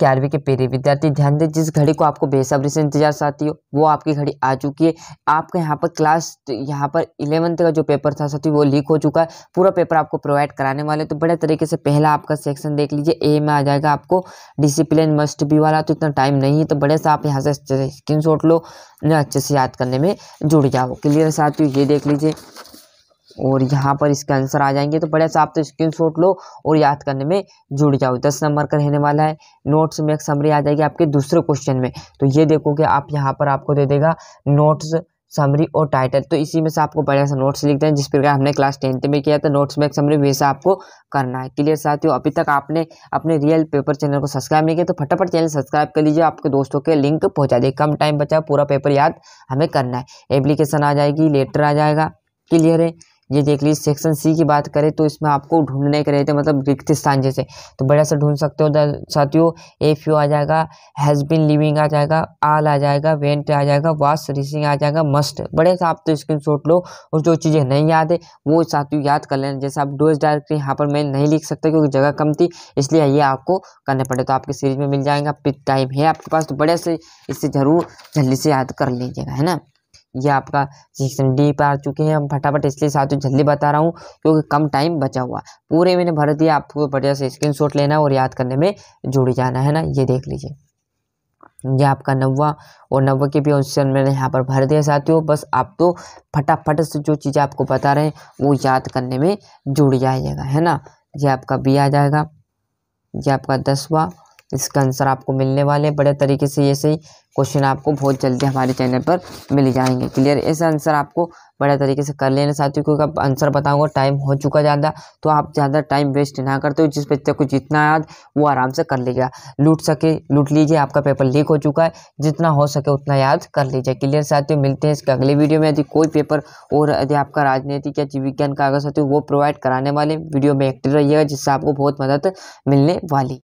ग्यारहवीं के पेरे विद्यार्थी ध्यान दें जिस घड़ी को आपको बेसब्री से इंतजार साथी हो वो आपकी घड़ी आ चुकी है आपका यहाँ पर क्लास यहाँ पर इलेवंथ का जो पेपर था साथी वो लीक हो चुका है पूरा पेपर आपको प्रोवाइड कराने वाले तो बड़े तरीके से पहला आपका सेक्शन देख लीजिए ए में आ जाएगा आपको डिसिप्लिन मस्ट बी वाला तो इतना टाइम नहीं है तो बड़े से आप यहाँ से स्क्रीन लो अच्छे से याद करने में जुड़ जाओ क्लियर साथियों ये देख लीजिए और यहाँ पर इसके आंसर आ जाएंगे तो बड़े साहब तो स्क्रीन लो और याद करने में जुड़ जाओ दस नंबर का रहने वाला है नोट्स में एक समरी आ जाएगी आपके दूसरे क्वेश्चन में तो ये देखो कि आप यहाँ पर आपको दे देगा नोट्स समरी और टाइटल तो इसी में से आपको बढ़िया सा नोट्स लिखते हैं जिस प्रकार हमने क्लास टेंथ में किया था नोट्स में एक समरी वैसा आपको करना है क्लियर साथियों अभी तक आपने अपने रियल पेपर चैनल को सब्सक्राइब नहीं किया तो फटाफट चैनल सब्सक्राइब कर लीजिए आपके दोस्तों के लिंक पहुँचा दिए कम टाइम बचा पूरा पेपर याद हमें करना है एप्लीकेशन आ जाएगी लेटर आ जाएगा क्लियर है ये देख लीजिए सेक्शन सी की बात करें तो इसमें आपको ढूंढने के रहते मतलब रिक्त स्थान जैसे तो बढ़िया से ढूंढ सकते हो साथियों एफ यू आ जाएगा हैज़ बिन लिविंग आ जाएगा आल आ जाएगा वेंट आ जाएगा वास रिसिंग आ जाएगा मस्ट बड़े से आप तो स्क्रीन लो और जो चीज़ें नहीं याद है वो साथियों याद कर लेना जैसे आप डोज डायरेक्ट यहाँ पर मैं नहीं लिख सकता क्योंकि जगह कम थी इसलिए ये आपको करने पड़े तो आपकी सीरीज में मिल जाएगा टाइम है आपके पास तो बड़े से इससे ज़रूर जल्दी से याद कर लीजिएगा है ना ये आपका सेक्शन डी पर आ चुके हैं हम फटाफट इसलिए साथ जल्दी बता रहा हूँ क्योंकि कम टाइम बचा हुआ पूरे मैंने भर दिया आपको बढ़िया से स्क्रीन लेना और याद करने में जुड़ जाना है ना ये देख लीजिए ये आपका नवा और नवा के भी ऑप्शन मैंने यहाँ पर भर दिया साथियों बस आप तो फटाफट से जो चीज़ें आपको बता रहे हैं वो याद करने में जुड़ जाएगा है ना ये आपका बी आ जाएगा ये आपका दसवा इसका आंसर आपको मिलने वाले हैं बड़े तरीके से ये सही क्वेश्चन आपको बहुत जल्दी हमारे चैनल पर मिल जाएंगे क्लियर ऐसे आंसर आपको बड़े तरीके से कर लेना साथियों क्योंकि आंसर बताऊंगा टाइम हो चुका ज़्यादा तो आप ज़्यादा टाइम वेस्ट ना करते हो जिस बच्चे को जितना याद वो आराम से कर लीजिएगा लूट सके लूट लीजिए आपका पेपर लीक हो चुका है जितना हो सके उतना याद कर लीजिए क्लियर साथियों मिलते हैं इसके अगले वीडियो में यदि कोई पेपर और यदि आपका राजनीतिक या जीव विज्ञान का अगर साथियों वो प्रोवाइड कराने वाले वीडियो में एक्टिव रहिएगा जिससे आपको बहुत मदद मिलने वाली